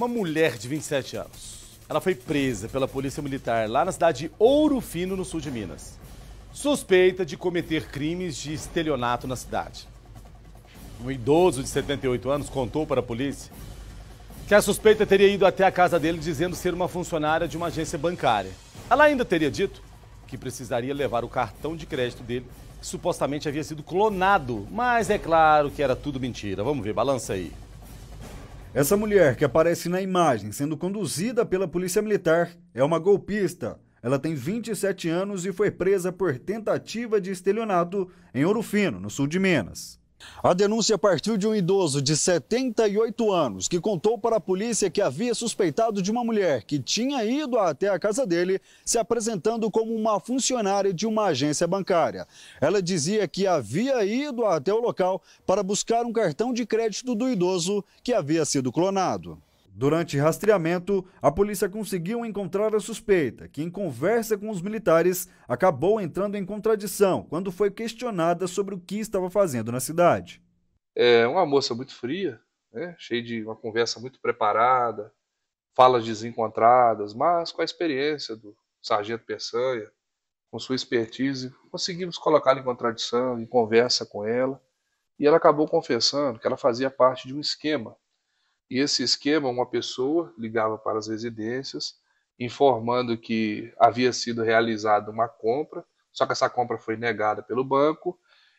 Uma mulher de 27 anos. Ela foi presa pela polícia militar lá na cidade de Ouro Fino, no sul de Minas. Suspeita de cometer crimes de estelionato na cidade. Um idoso de 78 anos contou para a polícia que a suspeita teria ido até a casa dele dizendo ser uma funcionária de uma agência bancária. Ela ainda teria dito que precisaria levar o cartão de crédito dele, que supostamente havia sido clonado. Mas é claro que era tudo mentira. Vamos ver, balança aí. Essa mulher que aparece na imagem sendo conduzida pela polícia militar é uma golpista. Ela tem 27 anos e foi presa por tentativa de estelionato em Ouro Fino, no sul de Minas. A denúncia partiu de um idoso de 78 anos que contou para a polícia que havia suspeitado de uma mulher que tinha ido até a casa dele se apresentando como uma funcionária de uma agência bancária. Ela dizia que havia ido até o local para buscar um cartão de crédito do idoso que havia sido clonado. Durante rastreamento, a polícia conseguiu encontrar a suspeita, que, em conversa com os militares, acabou entrando em contradição quando foi questionada sobre o que estava fazendo na cidade. É uma moça muito fria, né? cheia de uma conversa muito preparada, falas desencontradas, mas com a experiência do sargento Peçanha, com sua expertise, conseguimos colocá-la em contradição, em conversa com ela, e ela acabou confessando que ela fazia parte de um esquema e esse esquema, uma pessoa ligava para as residências, informando que havia sido realizada uma compra, só que essa compra foi negada pelo banco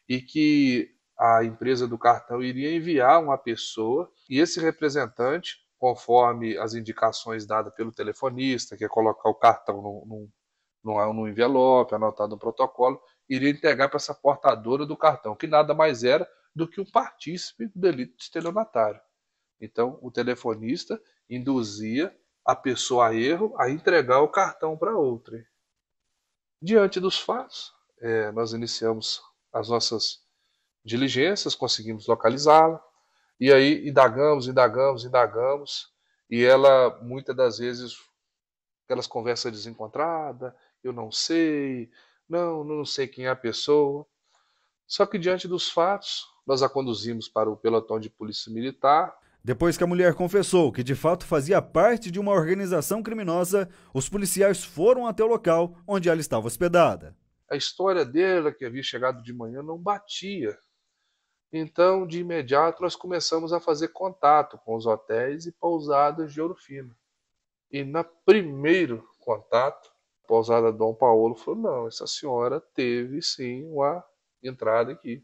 e que a empresa do cartão iria enviar uma pessoa e esse representante, conforme as indicações dadas pelo telefonista, que é colocar o cartão num, num, num envelope, anotado no protocolo, iria entregar para essa portadora do cartão, que nada mais era do que um partícipe do delito de estelionatário. Então, o telefonista induzia a pessoa a erro a entregar o cartão para outra. Diante dos fatos, é, nós iniciamos as nossas diligências, conseguimos localizá-la, e aí indagamos, indagamos, indagamos, e ela, muitas das vezes, aquelas conversas desencontradas, eu não sei, não, não sei quem é a pessoa. Só que diante dos fatos, nós a conduzimos para o pelotão de polícia militar, depois que a mulher confessou que de fato fazia parte de uma organização criminosa, os policiais foram até o local onde ela estava hospedada. A história dela, que havia chegado de manhã, não batia. Então, de imediato, nós começamos a fazer contato com os hotéis e pousadas de Ouro Fino. E no primeiro contato, a pousada Dom Paulo falou: não, essa senhora teve sim uma entrada aqui.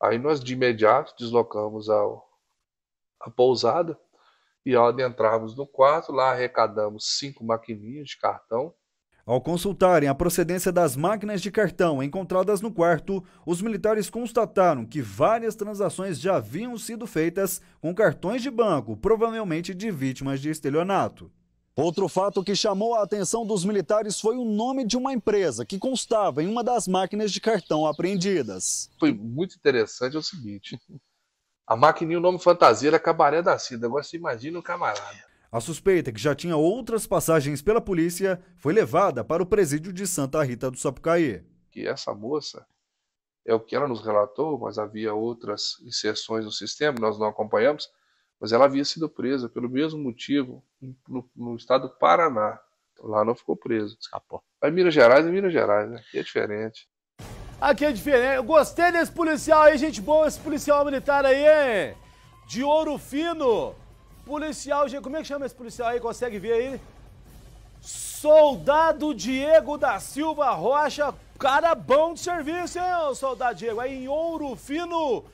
Aí nós de imediato deslocamos ao a pousada. E ao adentrarmos no quarto, lá arrecadamos cinco maquininhas de cartão. Ao consultarem a procedência das máquinas de cartão encontradas no quarto, os militares constataram que várias transações já haviam sido feitas com cartões de banco, provavelmente de vítimas de estelionato. Outro fato que chamou a atenção dos militares foi o nome de uma empresa que constava em uma das máquinas de cartão apreendidas. Foi muito interessante é o seguinte: a e o nome fantasia era Cabaré da Cida. Agora você imagina o camarada. A suspeita, é que já tinha outras passagens pela polícia, foi levada para o presídio de Santa Rita do Sapucaí. Que essa moça, é o que ela nos relatou, mas havia outras inserções no sistema, nós não acompanhamos, mas ela havia sido presa pelo mesmo motivo no, no estado do Paraná. Então, lá não ficou presa. Escapou. Mas Minas Gerais é Minas Gerais, né? Que é diferente. Aqui é diferente. Eu gostei desse policial aí, gente boa, esse policial militar aí, hein? De ouro fino. Policial, como é que chama esse policial aí? Consegue ver aí? Soldado Diego da Silva Rocha. Cara bom de serviço, hein, soldado Diego? Aí é em ouro fino,